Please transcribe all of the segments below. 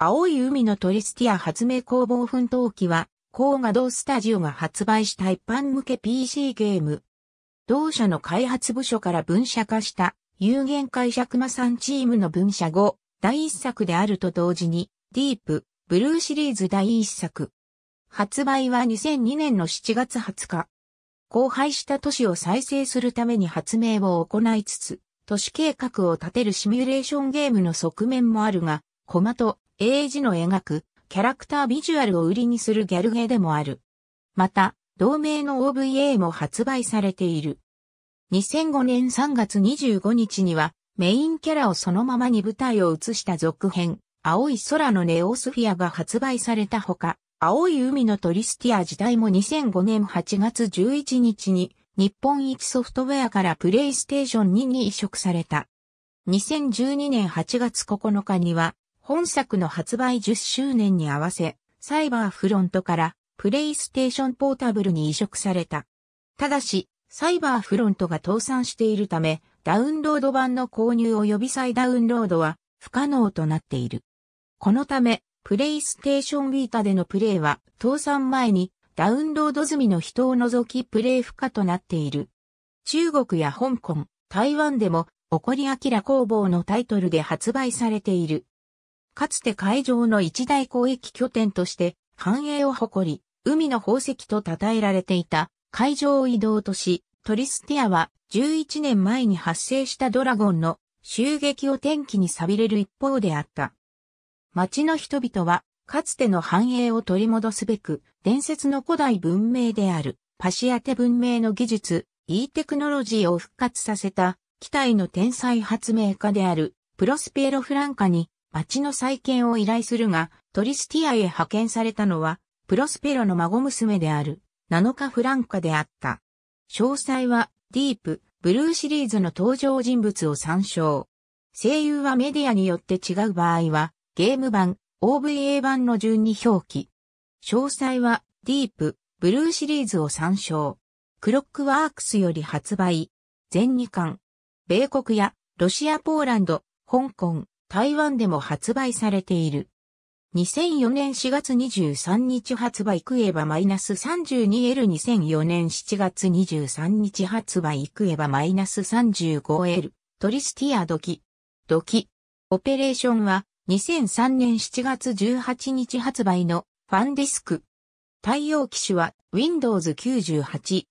青い海のトリスティア発明工房奮闘記は、高画堂スタジオが発売した一般向け PC ゲーム。同社の開発部署から分社化した有限会社熊さんチームの分社後、第一作であると同時に、ディープ、ブルーシリーズ第一作。発売は2002年の7月20日。荒廃した都市を再生するために発明を行いつつ、都市計画を立てるシミュレーションゲームの側面もあるが、コマと英字の描くキャラクタービジュアルを売りにするギャルゲーでもある。また、同名の OVA も発売されている。2005年3月25日には、メインキャラをそのままに舞台を映した続編、青い空のネオスフィアが発売されたほか、青い海のトリスティア時代も2005年8月11日に、日本一ソフトウェアからプレイステーション2に移植された。2012年8月9日には、本作の発売10周年に合わせ、サイバーフロントからプレイステーションポータブルに移植された。ただし、サイバーフロントが倒産しているため、ダウンロード版の購入及び再ダウンロードは不可能となっている。このため、プレイステーションビータでのプレイは倒産前にダウンロード済みの人を除きプレイ不可となっている。中国や香港、台湾でも起こり明ら工房のタイトルで発売されている。かつて海上の一大交易拠点として繁栄を誇り、海の宝石と称えられていた海上を移動とし、トリスティアは11年前に発生したドラゴンの襲撃を転機に錆びれる一方であった。町の人々はかつての繁栄を取り戻すべく伝説の古代文明であるパシアテ文明の技術、e テクノロジーを復活させた、機体の天才発明家であるプロスペエロ・フランカに町の再建を依頼するが、トリスティアへ派遣されたのは、プロスペロの孫娘である、ナノカ・フランカであった。詳細は、ディープ、ブルーシリーズの登場人物を参照。声優はメディアによって違う場合は、ゲーム版、OVA 版の順に表記。詳細は、ディープ、ブルーシリーズを参照。クロックワークスより発売。全2巻。米国や、ロシア・ポーランド、香港、台湾でも発売されている。2004年4月23日発売クエバ -32L2004 年7月23日発売クエバ -35L トリスティアドキ。ドキ。オペレーションは2003年7月18日発売のファンディスク。対応機種は Windows 98、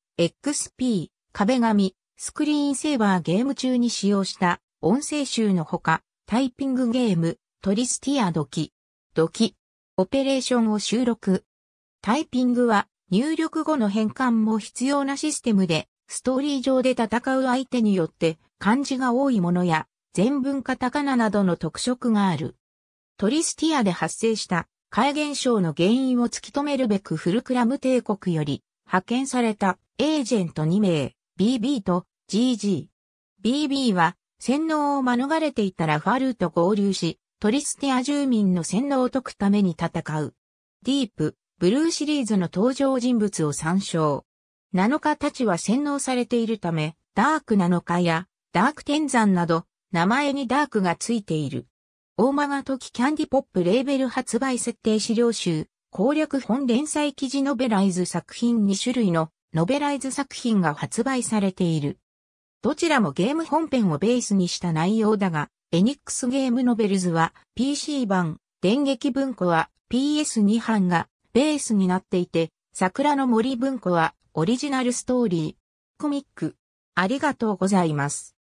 XP、壁紙、スクリーンセーバーゲーム中に使用した音声集のほかタイピングゲーム、トリスティアドキ、ドキ、オペレーションを収録。タイピングは入力後の変換も必要なシステムで、ストーリー上で戦う相手によって漢字が多いものや全文カタカナなどの特色がある。トリスティアで発生した怪現象の原因を突き止めるべくフルクラム帝国より派遣されたエージェント2名、BB と GG。BB は洗脳を免れていたラファルーと合流し、トリスティア住民の洗脳を解くために戦う。ディープ、ブルーシリーズの登場人物を参照。7日たちは洗脳されているため、ダーク7日やダーク天山など、名前にダークがついている。大間が時キャンディポップレーベル発売設定資料集、攻略本連載記事ノベライズ作品2種類のノベライズ作品が発売されている。どちらもゲーム本編をベースにした内容だが、エニックスゲームノベルズは PC 版、電撃文庫は PS2 版がベースになっていて、桜の森文庫はオリジナルストーリー、コミック。ありがとうございます。